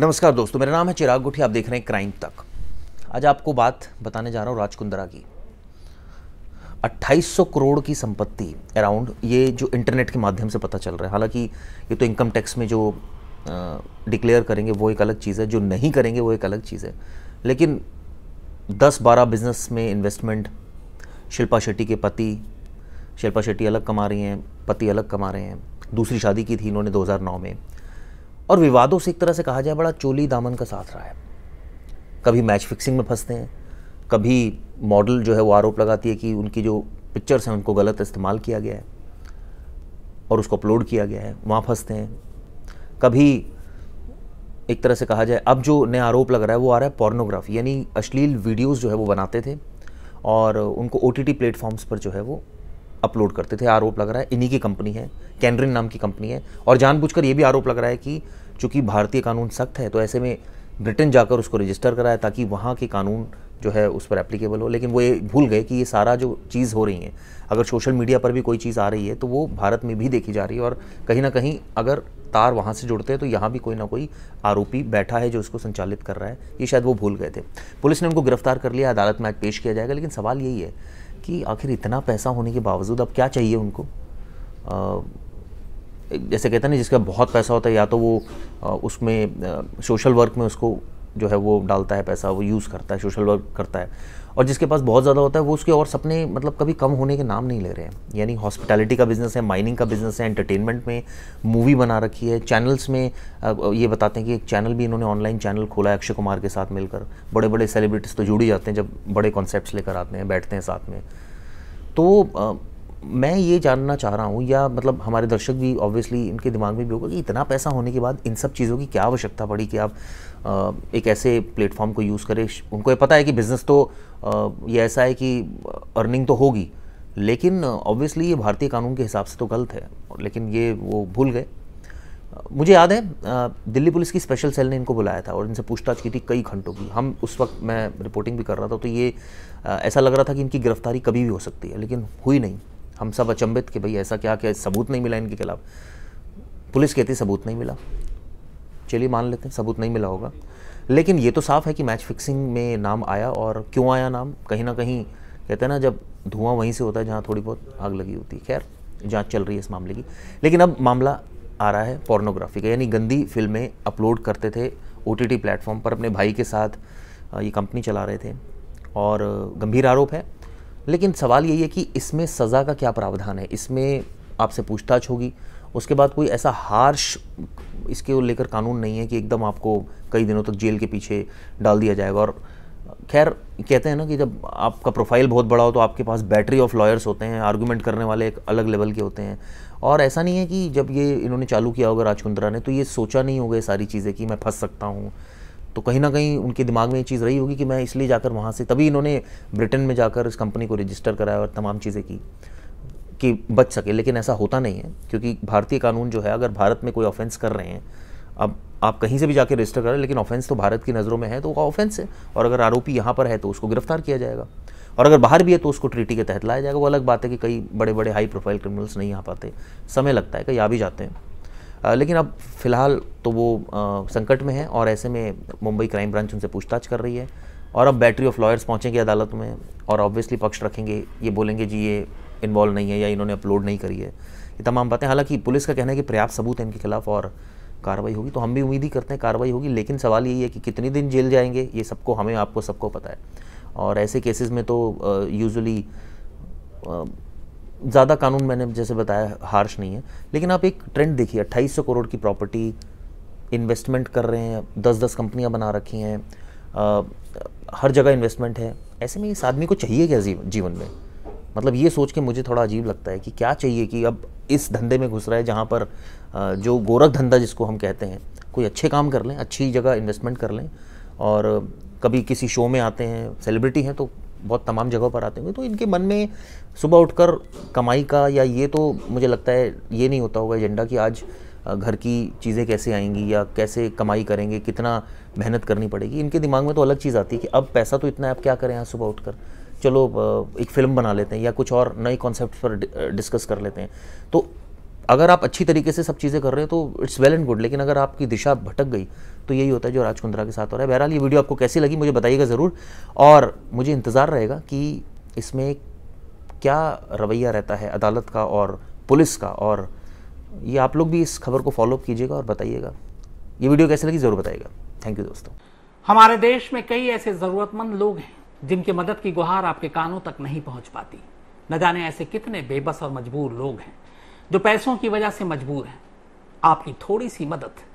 नमस्कार दोस्तों मेरा नाम है चिराग गुठी आप देख रहे हैं क्राइम तक आज आपको बात बताने जा रहा हूँ राजकुंदरा की 2800 करोड़ की संपत्ति अराउंड ये जो इंटरनेट के माध्यम से पता चल रहा है हालांकि ये तो इनकम टैक्स में जो डिक्लेयर करेंगे वो एक अलग चीज़ है जो नहीं करेंगे वो एक अलग चीज़ है लेकिन दस बारह बिजनेस में इन्वेस्टमेंट शिल्पा शेट्टी के पति शिल्पा शेट्टी अलग कमा रही हैं पति अलग कमा रहे हैं दूसरी शादी की थी इन्होंने 2009 में और विवादों से एक तरह से कहा जाए बड़ा चोली दामन का साथ रहा है कभी मैच फिक्सिंग में फंसते हैं कभी मॉडल जो है वो आरोप लगाती है कि उनकी जो पिक्चर्स हैं उनको गलत इस्तेमाल किया गया है और उसको अपलोड किया गया है वहाँ फंसते हैं कभी एक तरह से कहा जाए अब जो नया आरोप लग रहा है वो आ रहा है पॉर्नोग्राफी यानी अश्लील वीडियोस जो है वो बनाते थे और उनको ओ टी प्लेटफॉर्म्स पर जो है वो अपलोड करते थे आरोप लग रहा है इन्हीं की कंपनी है कैनरिन नाम की कंपनी है और जानबूझकर ये भी आरोप लग रहा है कि चूँकि भारतीय कानून सख्त है तो ऐसे में ब्रिटेन जाकर उसको रजिस्टर कराया ताकि वहाँ के कानून जो है उस पर एप्लीकेबल हो लेकिन वो ये भूल गए कि ये सारा जो चीज़ हो रही है अगर सोशल मीडिया पर भी कोई चीज़ आ रही है तो वो भारत में भी देखी जा रही है और कहीं ना कहीं अगर तार वहाँ से जुड़ते हैं तो यहाँ भी कोई ना कोई आरोपी बैठा है जो उसको संचालित कर रहा है ये शायद वो भूल गए थे पुलिस ने उनको गिरफ्तार कर लिया अदालत में आज पेश किया जाएगा लेकिन सवाल यही है कि आखिर इतना पैसा होने के बावजूद अब क्या चाहिए उनको आ, जैसे कहते हैं ना जिसका बहुत पैसा होता है या तो वो उसमें सोशल वर्क में उसको जो है वो डालता है पैसा वो यूज़ करता है सोशल वर्क करता है और जिसके पास बहुत ज़्यादा होता है वो उसके और सपने मतलब कभी कम होने के नाम नहीं ले रहे हैं यानी हॉस्पिटैलिटी का बिज़नेस है माइनिंग का बिज़नेस है एंटरटेनमेंट में मूवी बना रखी है चैनल्स में ये बताते हैं कि एक चैनल भी इन्होंने ऑनलाइन चैनल खोला है अक्षय कुमार के साथ मिलकर बड़े बड़े सेलिब्रिटीज़ तो जुड़ ही जाते हैं जब बड़े कॉन्सेप्ट लेकर आते हैं बैठते हैं साथ में तो मैं ये जानना चाह रहा हूँ या मतलब हमारे दर्शक भी ऑब्वियसली इनके दिमाग में भी होगा कि इतना पैसा होने के बाद इन सब चीज़ों की क्या आवश्यकता पड़ी कि आप एक ऐसे प्लेटफॉर्म को यूज़ करें उनको ये पता है कि बिज़नेस तो ये ऐसा है कि अर्निंग तो होगी लेकिन ऑब्वियसली ये भारतीय कानून के हिसाब से तो गलत है लेकिन ये वो भूल गए मुझे याद है दिल्ली पुलिस की स्पेशल सेल ने इनको बुलाया था और इनसे पूछताछ की थी कई घंटों की हम उस वक्त मैं रिपोर्टिंग भी कर रहा था तो ये ऐसा लग रहा था कि इनकी गिरफ्तारी कभी भी हो सकती है लेकिन हुई नहीं हम सब अचंभित कि भाई ऐसा क्या क्या सबूत नहीं मिला इनके खिलाफ पुलिस कहती सबूत नहीं मिला चलिए मान लेते हैं सबूत नहीं मिला होगा लेकिन ये तो साफ है कि मैच फिक्सिंग में नाम आया और क्यों आया नाम कहीं ना कहीं कहते हैं ना जब धुआं वहीं से होता है जहाँ थोड़ी बहुत आग लगी होती है खैर जाँच चल रही है इस मामले की लेकिन अब मामला आ रहा है पोर्नोग्राफी का यानी गंदी फिल्में अपलोड करते थे ओ टी प्लेटफॉर्म पर अपने भाई के साथ ये कंपनी चला रहे थे और गंभीर आरोप है लेकिन सवाल यही है कि इसमें सज़ा का क्या प्रावधान है इसमें आपसे पूछताछ होगी उसके बाद कोई ऐसा हार्श इसके लेकर कानून नहीं है कि एकदम आपको कई दिनों तक जेल के पीछे डाल दिया जाएगा और खैर कहते हैं ना कि जब आपका प्रोफाइल बहुत बड़ा हो तो आपके पास बैटरी ऑफ लॉयर्स होते हैं आर्गूमेंट करने वाले एक अलग लेवल के होते हैं और ऐसा नहीं है कि जब ये इन्होंने चालू किया होगा राजकुंद्रा ने तो ये सोचा नहीं होगा ये सारी चीज़ें कि मैं फंस सकता हूँ तो कहीं ना कहीं उनके दिमाग में ये चीज़ रही होगी कि मैं इसलिए जाकर वहाँ से तभी इन्होंने ब्रिटेन में जाकर इस कंपनी को रजिस्टर कराया और तमाम चीज़ें की कि बच सके लेकिन ऐसा होता नहीं है क्योंकि भारतीय कानून जो है अगर भारत में कोई ऑफेंस कर रहे हैं अब आप कहीं से भी जाकर रजिस्टर करें लेकिन ऑफेंस तो भारत की नज़रों में है तो वह ऑफेंस है और अगर आरोपी यहाँ पर है तो उसको गिरफ्तार किया जाएगा और अगर बाहर भी है तो उसको ट्रीटी के तहत लाया जाएगा वो अलग बात है कि कई बड़े बड़े हाई प्रोफाइल क्रिमिनल्स नहीं आ पाते समय लगता है कई आ भी जाते हैं लेकिन अब फ़िलहाल तो वो आ, संकट में है और ऐसे में मुंबई क्राइम ब्रांच उनसे पूछताछ कर रही है और अब बैटरी ऑफ लॉयर्स पहुँचेंगे अदालत में और ऑब्वियसली पक्ष रखेंगे ये बोलेंगे जी ये इन्वॉल्व नहीं है या इन्होंने अपलोड नहीं करी है ये तमाम बातें हालांकि पुलिस का कहना है कि पर्याप्त सबूत है इनके खिलाफ और कार्रवाई होगी तो हम भी उम्मीद ही करते हैं कार्रवाई होगी लेकिन सवाल यही है कि कितने दिन जेल जाएंगे ये सबको हमें आपको सबको पता है और ऐसे केसेस में तो यूजुअली ज़्यादा कानून मैंने जैसे बताया हार्श नहीं है लेकिन आप एक ट्रेंड देखिए अट्ठाईस सौ करोड़ की प्रॉपर्टी इन्वेस्टमेंट कर रहे हैं दस दस कंपनियाँ बना रखी हैं हर जगह इन्वेस्टमेंट है ऐसे में इस आदमी को चाहिए क्या जीवन में मतलब ये सोच के मुझे थोड़ा अजीब लगता है कि क्या चाहिए कि अब इस धंधे में घुस रहा है जहाँ पर जो गोरख धंधा जिसको हम कहते हैं कोई अच्छे काम कर लें अच्छी जगह इन्वेस्टमेंट कर लें और कभी किसी शो में आते हैं सेलिब्रिटी हैं तो बहुत तमाम जगहों पर आते होंगे तो इनके मन में सुबह उठकर कमाई का या ये तो मुझे लगता है ये नहीं होता होगा एजेंडा कि आज घर की चीज़ें कैसे आएंगी या कैसे कमाई करेंगे कितना मेहनत करनी पड़ेगी इनके दिमाग में तो अलग चीज़ आती है कि अब पैसा तो इतना है आप क्या करें यहाँ सुबह उठकर चलो एक फ़िल्म बना लेते हैं या कुछ और नए कॉन्सेप्ट पर डिस्कस कर लेते हैं तो अगर आप अच्छी तरीके से सब चीज़ें कर रहे हैं तो इट्स वेल एंड गुड लेकिन अगर आपकी दिशा भटक गई तो यही होता है जो राजकुंद्रा के साथ हो रहा है बहरहाल ये वीडियो आपको कैसी लगी मुझे बताइएगा ज़रूर और मुझे इंतज़ार रहेगा कि इसमें क्या रवैया रहता है अदालत का और पुलिस का और ये आप लोग भी इस खबर को फॉलोअप कीजिएगा और बताइएगा ये वीडियो कैसे लगी ज़रूर बताइएगा थैंक यू दोस्तों हमारे देश में कई ऐसे ज़रूरतमंद लोग हैं जिनकी मदद की गुहार आपके कानों तक नहीं पहुंच पाती न जाने ऐसे कितने बेबस और मजबूर लोग हैं जो पैसों की वजह से मजबूर हैं आपकी थोड़ी सी मदद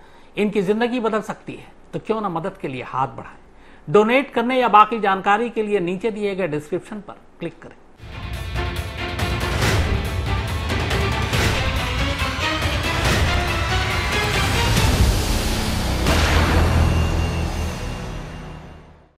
इनकी जिंदगी बदल सकती है तो क्यों ना मदद के लिए हाथ बढ़ाएं डोनेट करने या बाकी जानकारी के लिए नीचे दिए गए डिस्क्रिप्शन पर क्लिक करें